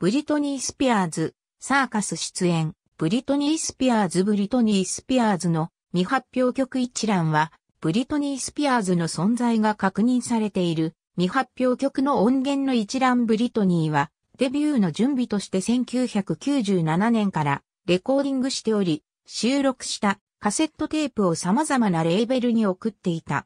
ブリトニー・スピアーズ、サーカス出演、ブリトニー・スピアーズブリトニー・スピアーズの未発表曲一覧は、ブリトニー・スピアーズの存在が確認されている未発表曲の音源の一覧ブリトニーは、デビューの準備として1997年からレコーディングしており、収録したカセットテープを様々なレーベルに送っていた。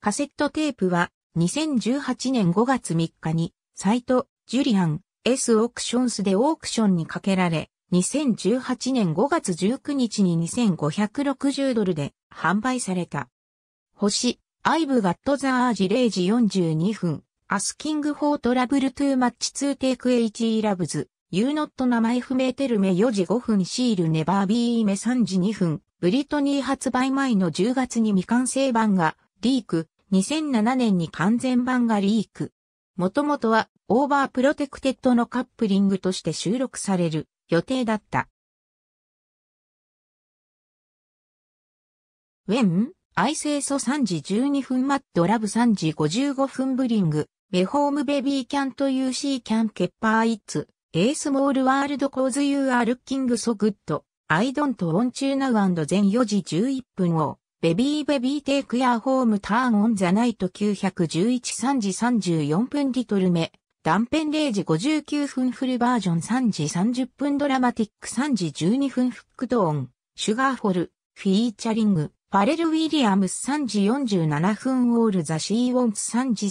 カセットテープは2018年5月3日にサイト、ジュリアン、S オークションスでオークションにかけられ、2018年5月19日に2560ドルで販売された。星、アイブ・ガット・ザ・アージ0時42分、アスキング・フォー・トラブル・トゥ・マッチ・ツー・テイク・エイチ・イ・ラブズ、ユーノット・名前不明テルメ4時5分、シール・ネバー・ビー・メ3時2分、ブリトニー発売前の10月に未完成版がリーク、2007年に完全版がリーク。もともとはオーバープロテクテッドのカップリングとして収録される予定だった。When, アイセイソ3時12分マッドラブ3時55分ブリング、ベホームベビーキャン o UC キャンケッパーイッツ、エースモールワールドコーズユーア g ルッキングソグッド、アイドントオンチューナウアンド全4時11分を、ベビーベビーテイク t u ホームターンオン i g h t 9113時34分リトル目。断片0時59分フルバージョン3時30分ドラマティック3時12分フックドーン、シュガーフォル、フィーチャリング、ファレル・ウィリアムス3時47分オール・ザ・シー・ウォンツ3時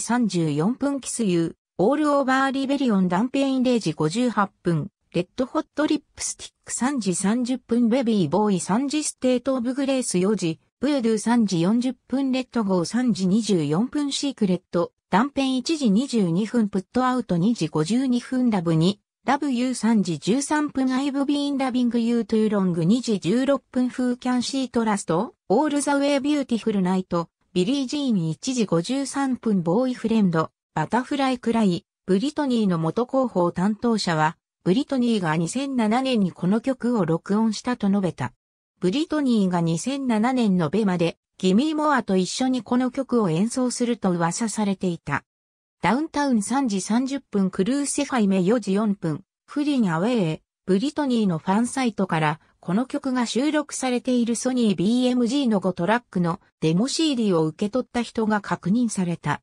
34分キス・ユー、オール・オーバー・リベリオン断片0時58分、レッド・ホット・リップスティック3時30分ベビー・ボーイ3時ステート・オブ・グレース4時、ブードゥ3時40分レッド・ゴー3時24分シークレット、断片1時22分プットアウト2時52分ラブ2、ラブ U3 時13分アイブビーンラビング U トゥロング2時16分風キャンシートラスト、オールザウェイビューティフルナイト、ビリー・ジーン1時53分ボーイフレンド、バタフライくらい、ブリトニーの元広報担当者は、ブリトニーが2007年にこの曲を録音したと述べた。ブリトニーが2007年のベマでギミー・モアと一緒にこの曲を演奏すると噂されていた。ダウンタウン3時30分クルーセファイメ4時4分、フリンアウェイへ、ブリトニーのファンサイトからこの曲が収録されているソニー BMG の5トラックのデモ CD を受け取った人が確認された。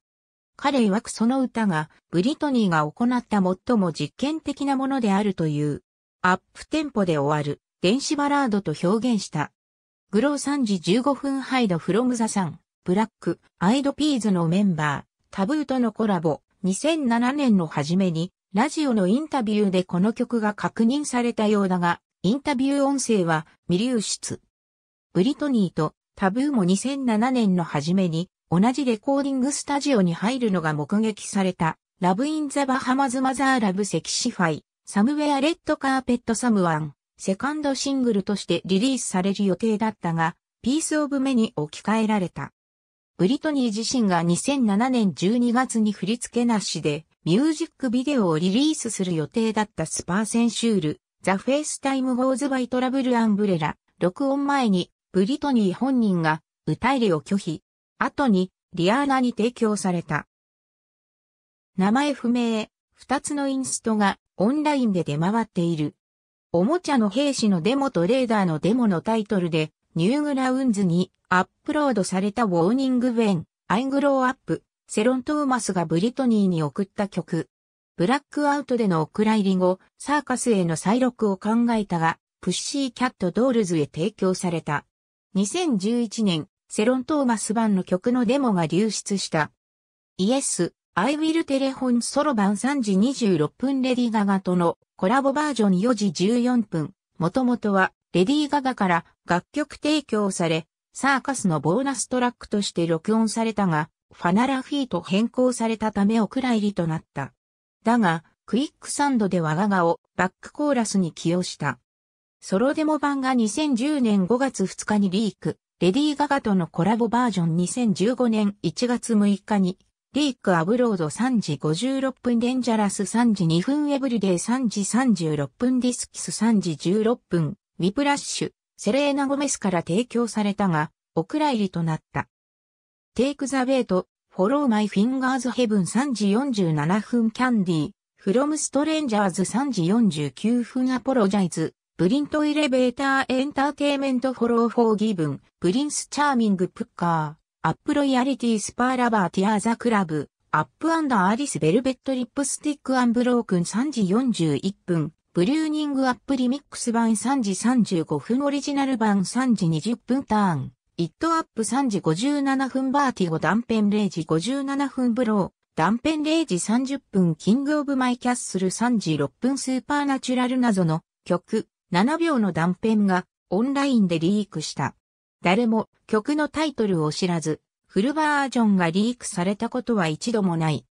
彼曰くその歌がブリトニーが行った最も実験的なものであるという、アップテンポで終わる電子バラードと表現した。グロー3時15分ハイドフロムザさん、ブラック、アイドピーズのメンバー、タブーとのコラボ、2007年の初めに、ラジオのインタビューでこの曲が確認されたようだが、インタビュー音声は未流出。ブリトニーとタブーも2007年の初めに、同じレコーディングスタジオに入るのが目撃された、ラブインザバハマズマザーラブセキシファイ、サムウェアレッドカーペットサムワン。セカンドシングルとしてリリースされる予定だったが、ピースオブ目に置き換えられた。ブリトニー自身が2007年12月に振り付けなしで、ミュージックビデオをリリースする予定だったスパーセンシュール、ザ・フェイスタイム・ゴーズ・バイ・トラブル・アンブレラ、録音前に、ブリトニー本人が、歌入れを拒否。後に、リアーナに提供された。名前不明、二つのインストが、オンラインで出回っている。おもちゃの兵士のデモとレーダーのデモのタイトルで、ニューグラウンズにアップロードされたウォーニングウェン、アイグローアップ、セロン・トーマスがブリトニーに送った曲。ブラックアウトでのお蔵入り後、サーカスへの再録を考えたが、プッシーキャットドールズへ提供された。2011年、セロン・トーマス版の曲のデモが流出した。イエス、I Will Telephone そろば3時26分レディーガガとのコラボバージョン4時14分。もともとはレディーガガから楽曲提供され、サーカスのボーナストラックとして録音されたが、ファナラフィーと変更されたためお蔵入りとなった。だが、クイックサンドではガガをバックコーラスに起用した。ソロデモ版が2010年5月2日にリーク、レディーガガとのコラボバージョン2015年1月6日にリークアブロード3時56分デンジャラス3時2分エブリデイ3時36分ディスキス3時16分ウィプラッシュセレーナ・ゴメスから提供されたがお蔵入りとなった。テイクザウェ e ト、フォロー・マイ・フィンガーズ・ヘブン、3時47分キャンディーフロムストレンジャーズ3時49分アポロジャイズプリントイレベーターエンターテイメントフォローフォーギブン、プリンスチャーミングプッカー。アップロイヤリティスパーラバーティアーザクラブ、アップアーリスベルベットリップスティックアンブロークン3時41分、ブリューニングアップリミックス版3時35分オリジナル版3時20分ターン、イットアップ3時57分バーティゴ断片0時57分ブロー、断片0時30分キングオブマイキャッスル3時6分スーパーナチュラル謎の曲7秒の断片がオンラインでリークした。誰も曲のタイトルを知らず、フルバージョンがリークされたことは一度もない。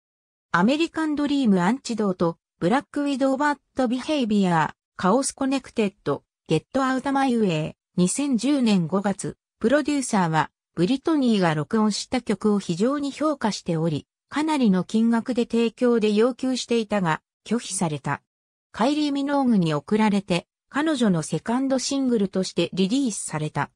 アメリカンドリームアンチドーとブラックウィドーバットビヘイビアー、カオスコネクテッド、ゲットアウトマイウェイ、2010年5月、プロデューサーは、ブリトニーが録音した曲を非常に評価しており、かなりの金額で提供で要求していたが、拒否された。カイリー・ミノーグに送られて、彼女のセカンドシングルとしてリリースされた。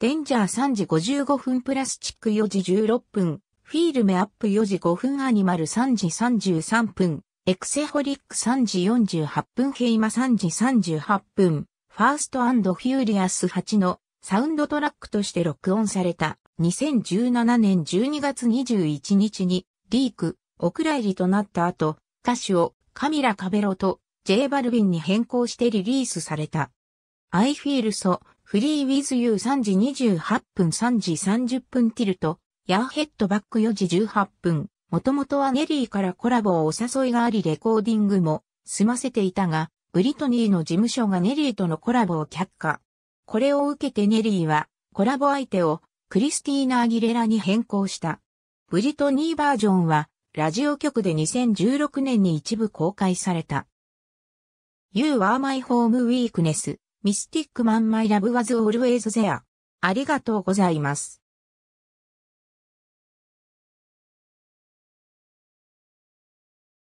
デンジャー3時55分プラスチック4時16分、フィールメアップ4時5分アニマル3時33分、エクセホリック3時48分ヘイマ3時38分、ファーストフューリアス8のサウンドトラックとして録音された2017年12月21日にリーク、お蔵入りとなった後、歌手をカミラ・カベロと J バルビンに変更してリリースされた。I feel so フリーウィズユー3時28分3時30分ティルト、ヤーヘッドバック4時18分。もともとはネリーからコラボをお誘いがありレコーディングも済ませていたが、ブリトニーの事務所がネリーとのコラボを却下。これを受けてネリーはコラボ相手をクリスティーナ・アギレラに変更した。ブリトニーバージョンはラジオ局で2016年に一部公開された。You are my home weakness ミスティックマンマイラブワズオールェイズゼア。ありがとうございます。